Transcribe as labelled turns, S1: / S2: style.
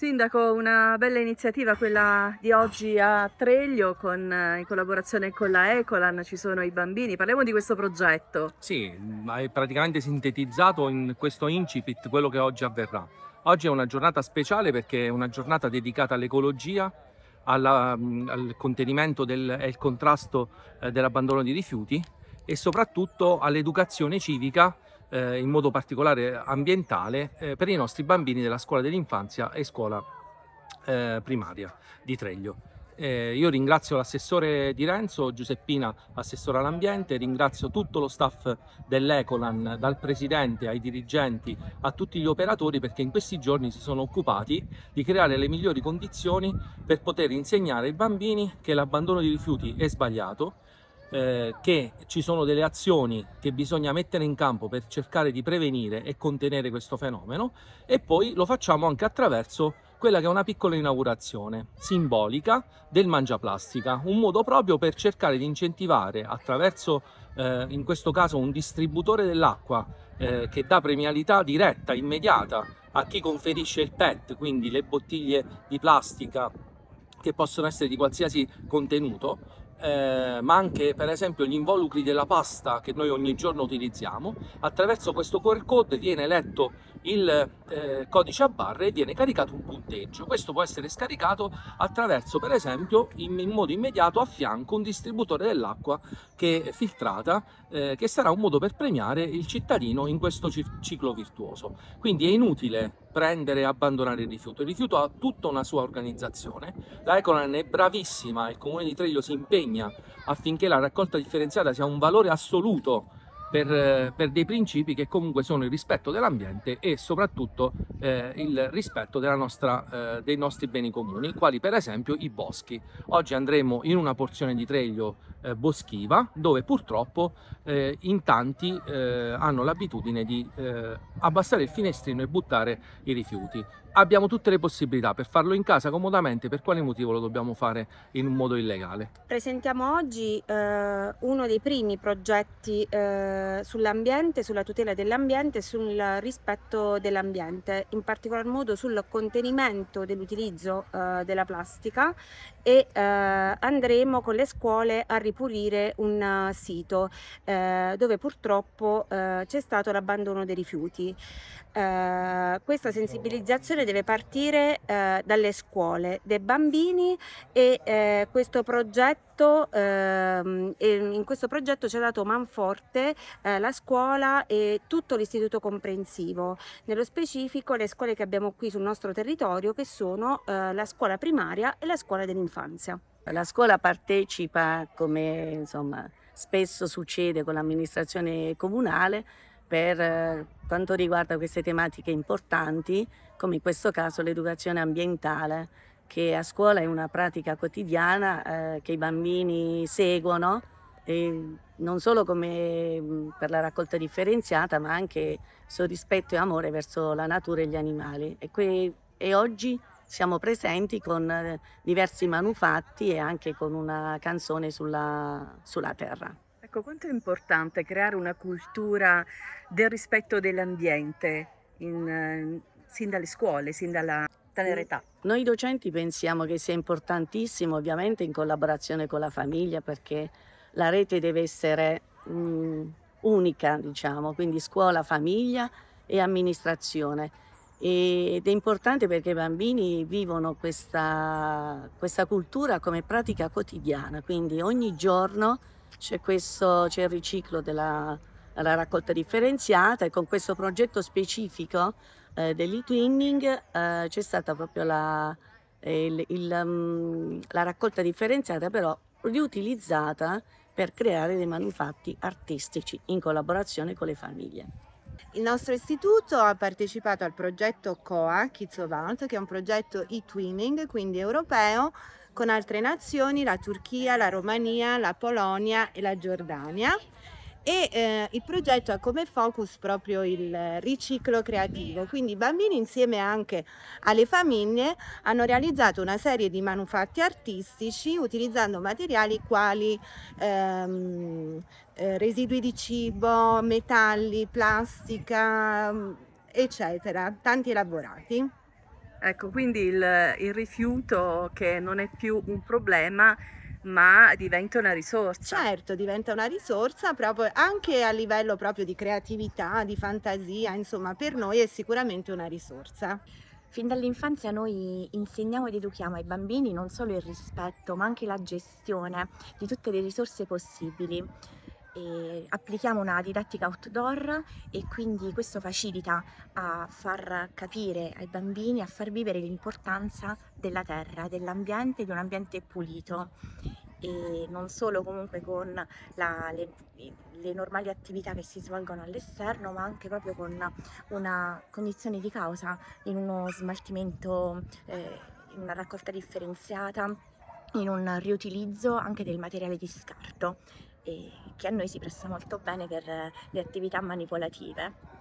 S1: Sindaco, una bella iniziativa quella di oggi a Treglio con, eh, in collaborazione con la Ecolan, ci sono i bambini, parliamo di questo progetto.
S2: Sì, hai praticamente sintetizzato in questo incipit quello che oggi avverrà. Oggi è una giornata speciale perché è una giornata dedicata all'ecologia, al contenimento e al contrasto eh, dell'abbandono di rifiuti e soprattutto all'educazione civica eh, in modo particolare ambientale, eh, per i nostri bambini della scuola dell'infanzia e scuola eh, primaria di Treglio. Eh, io ringrazio l'assessore di Renzo, Giuseppina, assessore all'ambiente, ringrazio tutto lo staff dell'Ecolan, dal presidente ai dirigenti, a tutti gli operatori perché in questi giorni si sono occupati di creare le migliori condizioni per poter insegnare ai bambini che l'abbandono di rifiuti è sbagliato, eh, che ci sono delle azioni che bisogna mettere in campo per cercare di prevenire e contenere questo fenomeno e poi lo facciamo anche attraverso quella che è una piccola inaugurazione simbolica del Mangiaplastica, un modo proprio per cercare di incentivare attraverso eh, in questo caso un distributore dell'acqua eh, che dà premialità diretta, immediata a chi conferisce il PET, quindi le bottiglie di plastica che possono essere di qualsiasi contenuto, eh, ma anche per esempio gli involucri della pasta che noi ogni giorno utilizziamo. Attraverso questo QR code viene letto il eh, codice a barre viene caricato un punteggio. Questo può essere scaricato attraverso, per esempio, in, in modo immediato a fianco un distributore dell'acqua che è filtrata, eh, che sarà un modo per premiare il cittadino in questo ciclo virtuoso. Quindi è inutile prendere e abbandonare il rifiuto. Il rifiuto ha tutta una sua organizzazione. La Econan è bravissima, il comune di Treglio si impegna affinché la raccolta differenziata sia un valore assoluto per, eh, per, dei principi che comunque sono il rispetto dell'ambiente e soprattutto eh, il rispetto nostra, eh, dei nostri beni comuni, quali per esempio i boschi. Oggi andremo in una porzione di Treglio eh, boschiva dove purtroppo eh, in tanti eh, hanno l'abitudine di abbassare il finestrino e buttare i rifiuti. Abbiamo tutte le possibilità per farlo in casa comodamente, per quale motivo lo dobbiamo fare in un modo illegale?
S3: Presentiamo oggi eh, uno dei primi progetti eh, sull'ambiente, sulla tutela dell'ambiente e sul rispetto dell'ambiente, in particolar modo sul contenimento dell'utilizzo eh, della plastica e eh, andremo con le scuole a ripulire un sito eh, dove purtroppo eh, c'è stato l'abbandono dei rifiuti. Uh, questa sensibilizzazione deve partire uh, dalle scuole, dai bambini e uh, questo progetto, ehm, in questo progetto ci ha dato manforte la scuola e tutto l'istituto comprensivo, nello specifico le scuole che abbiamo qui sul nostro territorio che sono la scuola primaria e la scuola dell'infanzia.
S1: La scuola partecipa come insomma, spesso succede con l'amministrazione comunale per eh, quanto riguarda queste tematiche importanti, come in questo caso l'educazione ambientale, che a scuola è una pratica quotidiana eh, che i bambini seguono, non solo come per la raccolta differenziata, ma anche sul rispetto e amore verso la natura e gli animali. E, qui, e oggi siamo presenti con eh, diversi manufatti e anche con una canzone sulla, sulla terra. Ecco, quanto è importante creare una cultura del rispetto dell'ambiente in, eh, sin dalle scuole, sin dalla tenera età? Noi docenti pensiamo che sia importantissimo, ovviamente in collaborazione con la famiglia, perché la rete deve essere mh, mm, unica, diciamo, quindi scuola, famiglia e amministrazione. ed è importante perché i bambini vivono questa, questa cultura come pratica quotidiana, quindi ogni giorno c'è il riciclo della, della, raccolta differenziata e con questo progetto specifico eh, dell'e-twinning eh, c'è stata proprio la, eh, il, il, um, la raccolta differenziata però riutilizzata per creare dei manufatti artistici in collaborazione con le famiglie.
S4: Il nostro istituto ha partecipato al progetto COA Kids of Art, che è un progetto e-twinning, quindi europeo, con altre nazioni, la Turchia, la Romania, la Polonia e la Giordania e eh, il progetto ha come focus proprio il riciclo creativo, quindi i bambini insieme anche alle famiglie hanno realizzato una serie di manufatti artistici utilizzando materiali quali ehm, eh, residui di cibo, metalli, plastica, eccetera, tanti elaborati. Ecco, quindi il, il rifiuto che non è più un problema ma diventa una risorsa. Certo, diventa una risorsa proprio anche a livello proprio di creatività, di fantasia, insomma per noi è sicuramente una risorsa. Fin dall'infanzia
S5: noi insegniamo ed educhiamo ai bambini non solo il rispetto, ma anche la gestione di tutte le risorse possibili applichiamo una didattica outdoor e quindi questo facilita a far capire ai bambini, a far vivere l'importanza della terra, dell'ambiente, di un ambiente pulito e non solo comunque con la, le, le, normali attività che si svolgono all'esterno, ma anche proprio con una cognizione di causa in uno smaltimento, eh, in una raccolta differenziata, in un riutilizzo anche del materiale di scarto e che a noi si presta molto bene per le attività manipolative.